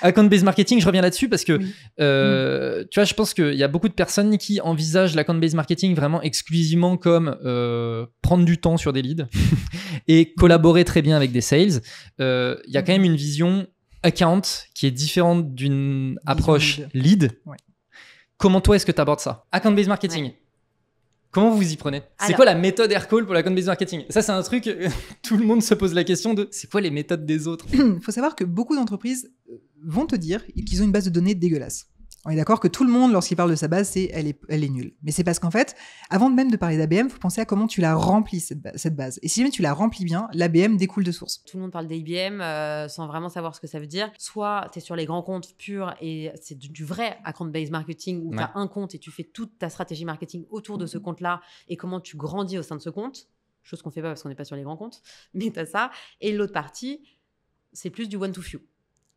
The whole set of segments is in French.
Account-based marketing, je reviens là-dessus parce que, euh, tu vois, je pense qu'il y a beaucoup de personnes qui envisagent l'account-based marketing vraiment exclusivement comme euh, prendre du temps sur des leads et collaborer très bien avec des sales. Euh, il y a quand même mhm. une vision account qui est différente d'une approche lead. Comment toi est-ce que tu abordes ça Account-based marketing Comment vous y prenez C'est quoi la méthode Aircall pour l'account-based marketing Ça, c'est un truc, tout le monde se pose la question de c'est quoi les méthodes des autres Il faut savoir que beaucoup d'entreprises vont te dire qu'ils ont une base de données dégueulasse. On est d'accord que tout le monde, lorsqu'il parle de sa base, c'est elle est, nulle. Mais c'est parce qu'en fait, avant même de parler d'ABM, il faut penser à comment tu la remplis, cette, base. Et si jamais tu la remplis bien, l'ABM découle de source. Tout le monde parle d'ABM euh, sans vraiment savoir ce que ça veut dire. Soit tu sur les grands comptes purs et c'est du, vrai account-based marketing où tu as un compte et tu fais toute ta stratégie marketing autour de ce compte-là et comment tu grandis au sein de ce compte. Chose qu'on fait pas parce qu'on n'est pas sur les grands comptes, mais tu as ça. Et l'autre partie, c'est plus du one-to-few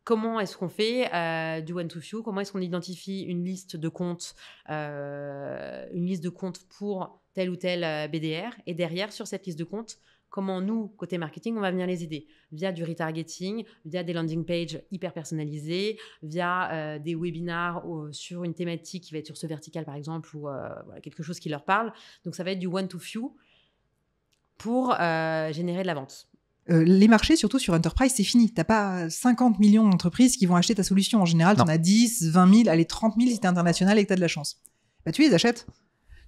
comment est-ce qu'on fait euh, du one to few Comment est-ce qu'on identifie une liste de comptes, euh, une liste de comptes pour tel ou tel euh, BDR Et derrière, sur cette liste de comptes, comment nous, côté marketing, on va venir les aider via du retargeting, via des landing pages hyper personnalisées, via des webinars sur une thématique qui va être sur ce vertical par exemple ou quelque chose qui leur parle. Donc ça va être du one to few pour générer de la vente. Euh, les marchés, surtout sur Enterprise, c'est fini. T'as pas 50 millions d'entreprises qui vont acheter ta solution. En général, t'en as 10, 20 000, allez, 30 000 si t'es international et que t'as de la chance. Bah, tu les achètes.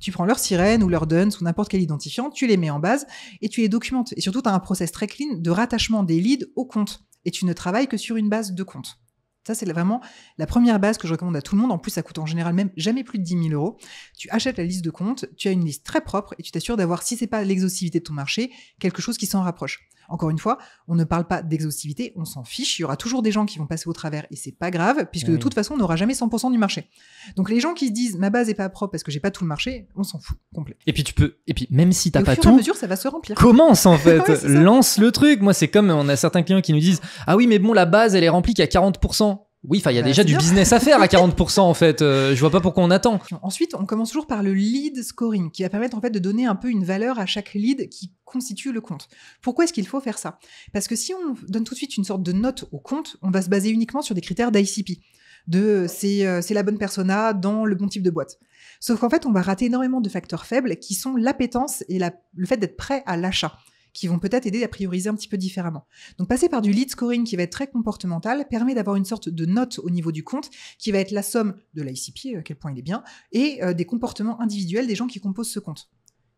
Tu prends leur sirène ou leur DUNS ou n'importe quel identifiant, tu les mets en base et tu les documentes. Et surtout, tu as un process très clean de rattachement des leads au compte. Et tu ne travailles que sur une base de compte. Ça, c'est vraiment la première base que je recommande à tout le monde. En plus, ça coûte en général même jamais plus de 10 000 euros. Tu achètes la liste de comptes, tu as une liste très propre et tu t'assures d'avoir, si c'est pas l'exhaustivité de ton marché, quelque chose qui s'en rapproche. Encore une fois, on ne parle pas d'exhaustivité, on s'en fiche. Il y aura toujours des gens qui vont passer au travers et c'est pas grave, puisque de mm. toute façon, on n'aura jamais 100% du marché. Donc les gens qui se disent ma base est pas propre parce que j'ai pas tout le marché, on s'en fout complet. Et puis tu peux, et puis même si t'as pas tout, ça va se remplir. Commence en fait, lance le truc. Moi, c'est comme on a certains clients qui nous disent ah oui, mais bon, la base elle est remplie qu'à 40%. Oui, enfin, il y a bah, déjà du business à faire à 40% en fait. Euh, je vois pas pourquoi on attend. Ensuite, on commence toujours par le lead scoring, qui va permettre en fait de donner un peu une valeur à chaque lead qui constitue le compte. Pourquoi est-ce qu'il faut faire ça Parce que si on donne tout de suite une sorte de note au compte, on va se baser uniquement sur des critères d'ICP, de euh, c'est la bonne persona dans le bon type de boîte. Sauf qu'en fait, on va rater énormément de facteurs faibles qui sont l'appétence et le fait d'être prêt à l'achat qui vont peut-être aider à prioriser un petit peu différemment. Donc passer par du lead scoring qui va être très comportemental permet d'avoir une sorte de note au niveau du compte qui va être la somme de l'ICP, à euh, quel point il est bien, et euh, des comportements individuels des gens qui composent ce compte.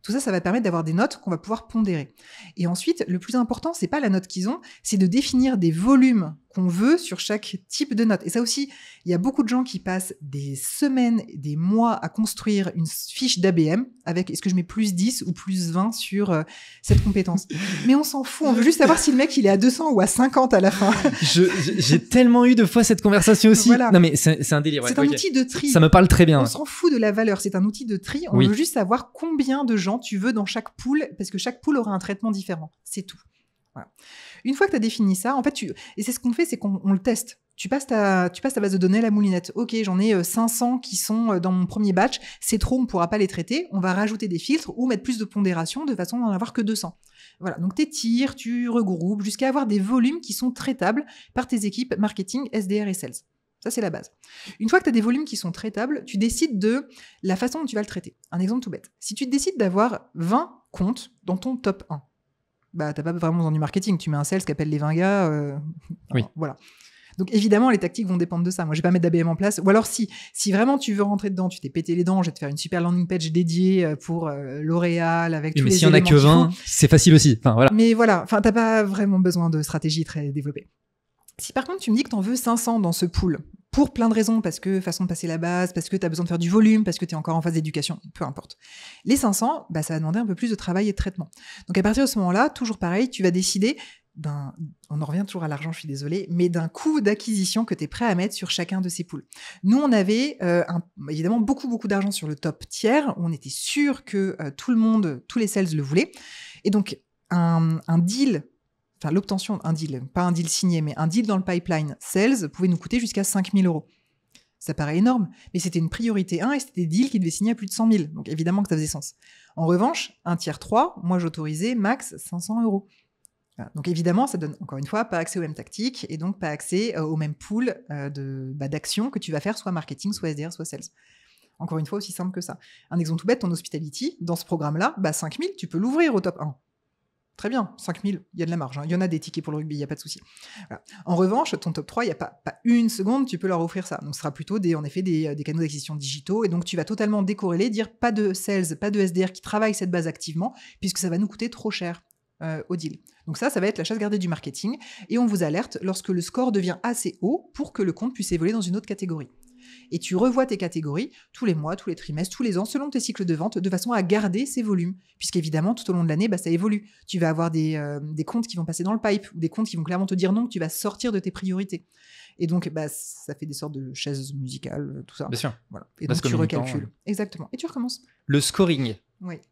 Tout ça, ça va permettre d'avoir des notes qu'on va pouvoir pondérer. Et ensuite, le plus important, c'est pas la note qu'ils ont, c'est de définir des volumes qu'on veut sur chaque type de note. Et ça aussi, il y a beaucoup de gens qui passent des semaines, des mois à construire une fiche d'ABM avec est-ce que je mets plus 10 ou plus 20 sur euh, cette compétence. Mais on s'en fout, on veut juste savoir si le mec il est à 200 ou à 50 à la fin. J'ai tellement eu de fois cette conversation aussi. Non mais c'est un délire. C'est un outil de tri. Ça me parle très bien. On s'en fout de la valeur, c'est un outil de tri. On veut juste savoir combien de gens tu veux dans chaque poule parce que chaque poule aura un traitement différent. C'est tout. Voilà. Une fois que tu as défini ça, en fait, tu... et c'est ce qu'on fait, c'est qu'on le teste. Tu passes, ta, tu passes ta base de données à la moulinette. Ok, j'en ai 500 euh, qui sont euh, dans mon premier batch. C'est trop, on ne pourra pas les traiter. On va rajouter des filtres ou mettre plus de pondération de façon à n'en avoir que 200. Voilà, donc étires, tu regroupes jusqu'à avoir des volumes qui sont traitables par tes équipes marketing, SDR et sales. Ça, c'est la base. Une fois que tu as des volumes qui sont traitables, tu décides de la façon dont tu vas le traiter. Un exemple tout bête. Si tu décides d'avoir 20 comptes dans ton top 1, bah, t'as pas vraiment besoin du marketing. Tu mets un sales qui appelle les 20 euh, oui. voilà. Donc évidemment, les tactiques vont dépendre de ça. Moi, je vais pas mettre d'ABM en place. Ou alors si, si vraiment tu veux rentrer dedans, tu t'es pété les dents, je vais te faire une super landing page dédiée euh, pour euh, L'Oréal avec tous mais les Mais si en a que 20, c'est facile aussi. Enfin, voilà. Mais voilà, enfin, t'as pas vraiment besoin de stratégie très développée. Si par contre tu me dis que tu en veux 500 dans ce pool, pour plein de raisons, parce que façon de passer la base, parce que tu as besoin de faire du volume, parce que tu es encore en phase d'éducation, peu importe. Les 500, bah, ça va demander un peu plus de travail et de traitement. Donc à partir de ce moment-là, toujours pareil, tu vas décider d'un, on en revient toujours à l'argent, je suis désolée, mais d'un coût d'acquisition que tu es prêt à mettre sur chacun de ces poules. Nous, on avait euh, évidemment beaucoup, beaucoup d'argent sur le top tiers. On était sûr que euh, tout le monde, tous les sales le voulaient. Et donc, un deal enfin l'obtention, d'un deal, pas un deal signé, mais un deal dans le pipeline sales pouvait nous coûter jusqu'à 5000 euros. Ça paraît énorme, mais c'était une priorité 1 et c'était des deals qui devaient signer à plus de 100 000. Donc évidemment que ça faisait sens. En revanche, un tiers 3, moi j'autorisais max 500 euros. Donc évidemment, ça donne encore une fois pas accès aux mêmes tactiques et donc pas accès euh, au même pool euh, de bah, d'actions que tu vas faire, soit marketing, soit SDR, soit sales. Encore une fois, aussi simple que ça. Un exemple tout bête, ton hospitality, dans ce programme-là, 5 bah, 000, tu peux l'ouvrir au top 1. Très bien, 5000, il y a de la marge. Hein. Il y en a des tickets pour le rugby, il n'y a pas de souci. En revanche, ton top 3, il n'y a pas, une seconde, tu peux leur offrir ça. Donc ce sera plutôt des, en effet des, euh, canaux d'acquisition digitaux. Et donc tu vas totalement décorréler, dire pas de sales, pas de SDR qui travaillent cette base activement, puisque ça va nous coûter trop cher euh, au deal. Donc ça, ça va être la chasse gardée du marketing. Et on vous alerte lorsque le score devient assez haut pour que le compte puisse évoluer dans une autre catégorie. Et tu revois tes catégories tous les mois, tous les trimestres, tous les ans, selon tes cycles de vente, de façon à garder ces volumes. Puisqu'évidemment, tout au long de l'année, bah, ça évolue. Tu vas avoir euh, des, comptes qui vont passer dans le pipe ou des comptes qui vont clairement te dire non, que tu vas sortir de tes priorités. Et donc, bah, ça fait des sortes de chaises musicales, tout ça. Bien sûr. Voilà. Et donc, tu recalcules. Exactement. Et tu recommences. Le scoring.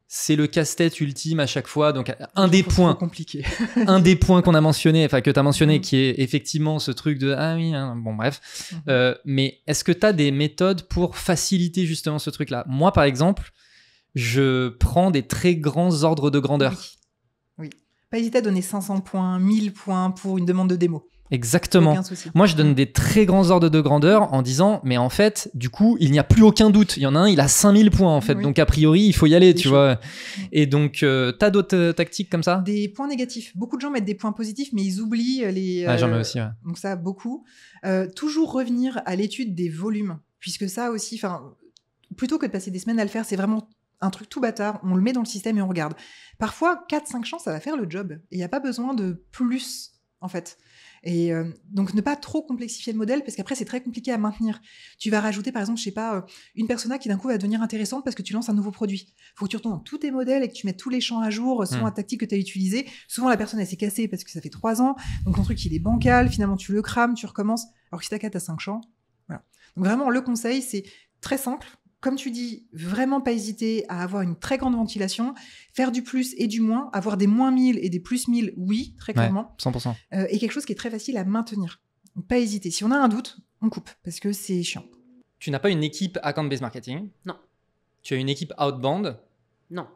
C'est le casse-tête ultime à chaque fois. Donc, euh, un des points. compliqué. un des points qu'on a mentionné, enfin, que tu as mentionné, mm. qui est effectivement ce truc de Ah oui, hein, bon, bref. Mm-hmm. Euh, mais est-ce que tu as des méthodes pour faciliter justement ce truc-là Moi, par exemple, je prends des très grands ordres de grandeur pas hésiter à donner 500 points, 1000 points pour une demande de démo. Exactement. Moi, je donne des très grands ordres de grandeur en disant, mais en fait, du coup, il n'y a plus aucun doute. Il y en a un, il a 5000 points, en fait. Donc, a priori, il faut y aller, tu vois. Et donc, euh, tu as d'autres euh, tactiques comme ça Des points négatifs. Beaucoup de gens mettent des points positifs, mais ils oublient euh, les. Ah, j'en mets aussi, ouais. Donc, ça, beaucoup. toujours revenir à l'étude des volumes, puisque ça aussi, enfin, plutôt que de passer des semaines à le faire, c'est vraiment un truc tout bâtard, on le met dans le système et on regarde. Parfois, 4-5 champs, ça va faire le job. Il n'y a pas besoin de plus, en fait. Et euh, donc, ne pas trop complexifier le modèle, parce qu'après, c'est très compliqué à maintenir. Tu vas rajouter, par exemple, je sais pas, euh, une persona qui d'un coup va devenir intéressante parce que tu lances un nouveau produit. faut que tu retournes dans tous tes modèles et que tu mettes tous les champs à jour, euh, selon un hmm. la tactique que tu as utilisée. Souvent, la personne, elle s'est cassée parce que ça fait 3 ans. Donc, ton truc, il est bancal. Finalement, tu le crames, tu recommences. Alors que si t'as 4 à 5 champs, voilà. Donc, vraiment, le conseil, c'est très simple comme tu dis, vraiment pas hésiter à avoir une très grande ventilation, faire du plus et du moins, avoir des moins 1000 et des plus 1000, oui, très clairement. 100%. et euh, quelque chose qui est très facile à maintenir. pas hésiter. Si on a un doute, on coupe parce que c'est chiant. Tu n'as pas une équipe account-based marketing Non. Tu as une équipe outbound Non.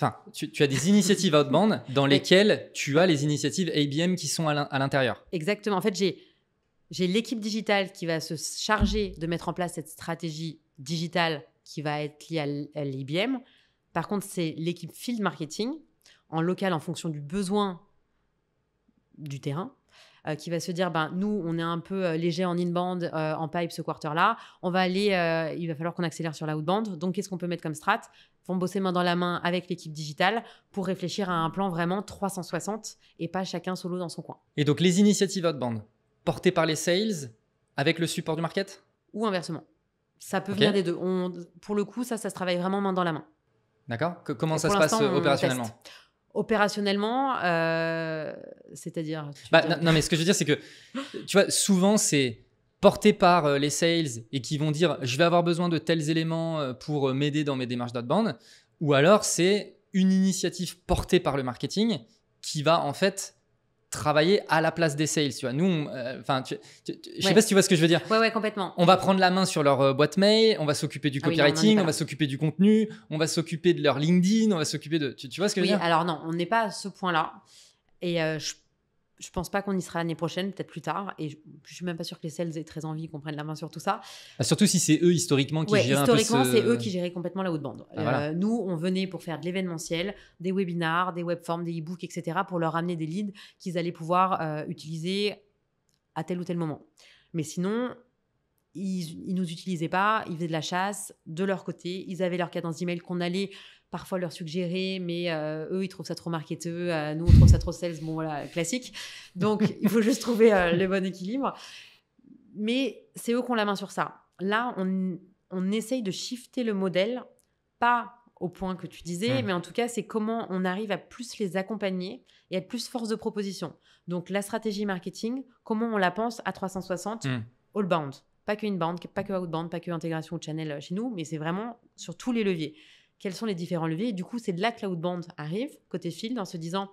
Enfin, tu, as des initiatives outbound dans lesquelles tu as les initiatives ABM qui sont à l'intérieur. Exactement. En fait, j'ai l'équipe digitale qui va se charger de mettre en place cette stratégie digital qui va être lié à l'IBM. Par contre, c'est l'équipe field marketing, en local en fonction du besoin du terrain, euh, qui va se dire ben, nous, on est un peu euh, léger en in-band, euh, en pipe ce quarter-là. On va aller, il va falloir qu'on accélère sur la band Donc, qu'est-ce qu'on peut mettre comme strat Ils Vont bosser main dans la main avec l'équipe digitale pour réfléchir à un plan vraiment 360 et pas chacun solo dans son coin. Et donc, les initiatives out-band portées par les sales avec le support du market Ou inversement. Ça peut venir des deux. pour le coup, ça, ça se travaille vraiment main dans la main. D'accord. Comment ça se passe opérationnellement Opérationnellement, euh, c'est-à-dire. Bah, non, mais ce que je veux dire, c'est que, tu vois, souvent, c'est porté par euh, les sales et qui vont dire je vais avoir besoin de tels éléments euh, pour m'aider dans mes démarches d'outbound, ou alors c'est une initiative portée par le marketing qui va en fait travailler à la place des sales. Tu vois, nous, euh, enfin, je ne sais pas si tu vois ce que je veux dire. Ouais, complètement. On va prendre la main sur leur euh, boîte mail, on va s'occuper du ah copywriting, on, va s'occuper du contenu, on va s'occuper de leur LinkedIn, on va s'occuper de. Tu, vois ce que je veux dire Alors non, on n'est pas à ce point-là. Et euh, je je je pense pas qu'on y sera l'année prochaine, peut-être plus tard. Et je, suis même pas sûre que les sales aient très envie qu'on prenne la main sur tout ça. Bah, surtout si c'est eux historiquement qui gèrent. Historiquement, c'est eux qui géraient complètement la haute bande. Ah, euh, nous, on venait pour faire de l'événementiel, des webinars, des webforms, des e-books, etc., pour leur amener des leads qu'ils allaient pouvoir euh, utiliser à tel ou tel moment. Mais sinon, ils, ne nous utilisaient pas, ils faisaient de la chasse de leur côté, ils avaient leur cadence email qu'on allait parfois leur suggérer, mais euh, eux, ils trouvent ça trop marketeux, euh, nous, on trouve ça trop sales, bon, voilà, classique. Donc, il faut juste trouver euh, le bon équilibre. Mais c'est eux qui ont la main sur ça. Là, on, on essaye de shifter le modèle, pas au point que tu disais, mmh. mais en tout cas, c'est comment on arrive à plus les accompagner et à plus force de proposition. Donc, la stratégie marketing, comment on la pense à 360, mmh. all bound. Pas que bande, pas que outbound, pas que intégration de channel chez nous, mais c'est vraiment sur tous les leviers quels sont les différents leviers. du coup, c'est de la cloud band arrive, côté Field, en se disant,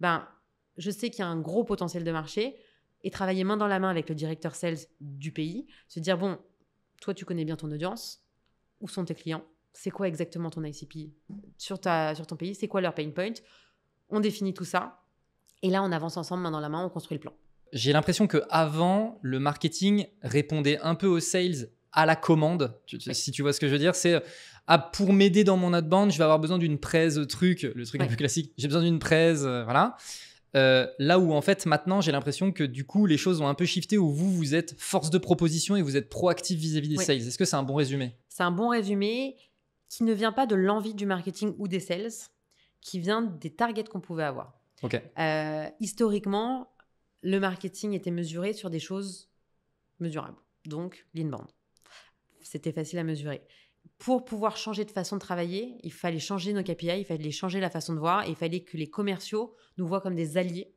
ben, je sais qu'il y a un gros potentiel de marché, et travailler main dans la main avec le directeur sales du pays, se dire, bon, toi, tu connais bien ton audience, où sont tes clients, c'est quoi exactement ton ICP sur, ta, sur ton pays, c'est quoi leur pain point, on définit tout ça, et là, on avance ensemble, main dans la main, on construit le plan. J'ai l'impression que avant, le marketing répondait un peu aux sales à la commande, si tu vois ce que je veux dire, c'est ah, pour m'aider dans mon ad-band, je vais avoir besoin d'une presse truc, le truc un peu classique, j'ai besoin d'une presse, euh, voilà. Euh, là où en fait maintenant j'ai l'impression que du coup les choses ont un peu shifté où vous vous êtes force de proposition et vous êtes proactif vis-à-vis des sales. Est-ce que c'est un bon résumé C'est un bon résumé qui ne vient pas de l'envie du marketing ou des sales, qui vient des targets qu'on pouvait avoir. Euh, historiquement, le marketing était mesuré sur des choses mesurables, donc l'inbound c'était facile à mesurer. Pour pouvoir changer de façon de travailler, il fallait changer nos KPI, il fallait changer la façon de voir, et il fallait que les commerciaux nous voient comme des alliés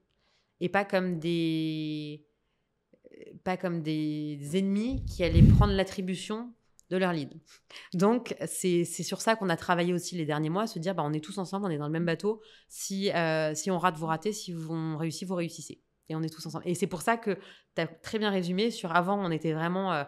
et pas comme des pas comme des ennemis qui allaient prendre l'attribution de leur lead. Donc, c'est sur ça qu'on a travaillé aussi les derniers mois, se dire, bah, on est tous ensemble, on est dans le même bateau. Si, euh, si on rate, vous ratez. Si on réussit, vous réussissez. Et on est tous ensemble. Et c'est pour ça que tu as très bien résumé sur avant, on était vraiment... Euh,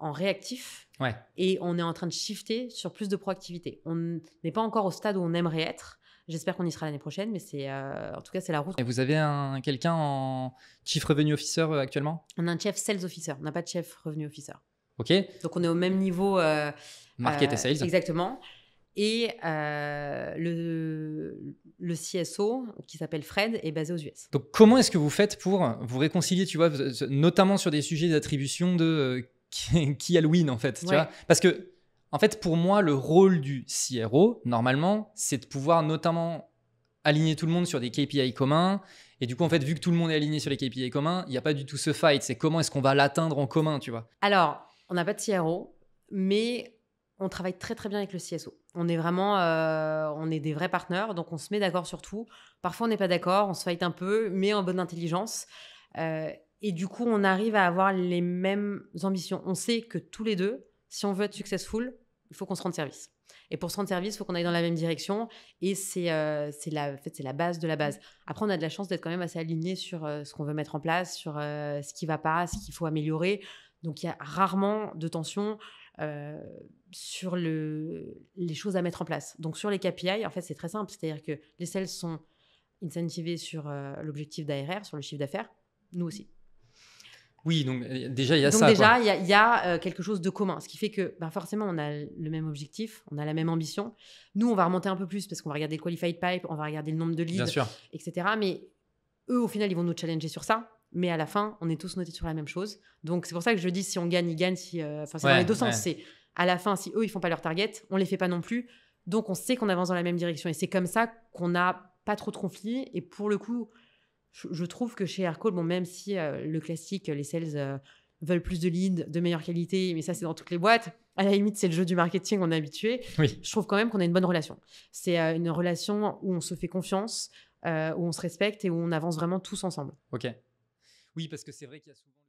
en réactif. Ouais. Et on est en train de shifter sur plus de proactivité. On n'est pas encore au stade où on aimerait être. J'espère qu'on y sera l'année prochaine, mais c'est euh, en tout cas c'est la route. Et vous avez un quelqu'un en chief revenu officer euh, actuellement On a un chef sales officer. On n'a pas de chef revenu officer. Ok. Donc on est au même niveau. Euh, Market et sales. Exactement. Et le, le CSO, qui s'appelle Fred, est basé aux US. Donc comment est-ce que vous faites pour vous réconcilier, tu vois, notamment sur des sujets d'attribution de qui, le Halloween en fait, tu vois Parce que en fait, pour moi, le rôle du CRO, normalement, c'est de pouvoir notamment aligner tout le monde sur des KPI communs. Et du coup, en fait, vu que tout le monde est aligné sur les KPI communs, il n'y a pas du tout ce fight. C'est comment est-ce qu'on va l'atteindre en commun, tu vois Alors, on n'a pas de CRO, mais on travaille très très bien avec le CSO. On est vraiment, euh, on est des vrais partenaires, donc on se met d'accord sur tout. Parfois, on n'est pas d'accord, on se fight un peu, mais en bonne intelligence. Euh, et du coup, on arrive à avoir les mêmes ambitions. On sait que tous les deux, si on veut être successful, il faut qu'on se rende service. Et pour se rendre service, il faut qu'on aille dans la même direction. Et c'est euh, la, la base de la base. Après, on a de la chance d'être quand même assez aligné sur euh, ce qu'on veut mettre en place, sur euh, ce qui va pas, ce qu'il faut améliorer. Donc, il y a rarement de tension sur le, les choses à mettre en place. Donc, sur les KPI, en fait, c'est très simple. C'est-à-dire que les sales sont incentivés sur l'objectif d'ARR, sur le chiffre d'affaires. Nous aussi. Oui, donc euh, déjà, il y a ça. donc Déjà, il y a, euh, quelque chose de commun, ce qui fait que bah, forcément, on a le même objectif, on a la même ambition. Nous, on va remonter un peu plus parce qu'on va regarder le qualified pipe, on va regarder le nombre de leads, etc. Mais eux, au final, ils vont nous challenger sur ça. Mais à la fin, on est tous notés sur la même chose. Donc, c'est pour ça que je dis si on gagne, ils gagnent. Si, euh, enfin, c'est dans les deux sens. C'est à la fin, si eux, ils font pas leur target, on les fait pas non plus. Donc, on sait qu'on avance dans la même direction. Et c'est comme ça qu'on n'a pas trop de conflits. Et pour le coup, je, trouve que chez Aircall, bon, même si euh, le classique, les sales euh, veulent plus de leads, de meilleure qualité, mais ça, c'est dans toutes les boîtes. À la limite, c'est le jeu du marketing, on est habitué. Je trouve quand même qu'on a une bonne relation. C'est euh, une relation où on se fait confiance, où on se respecte et où on avance vraiment tous ensemble. OK. Oui, parce que c'est vrai qu'il y a souvent.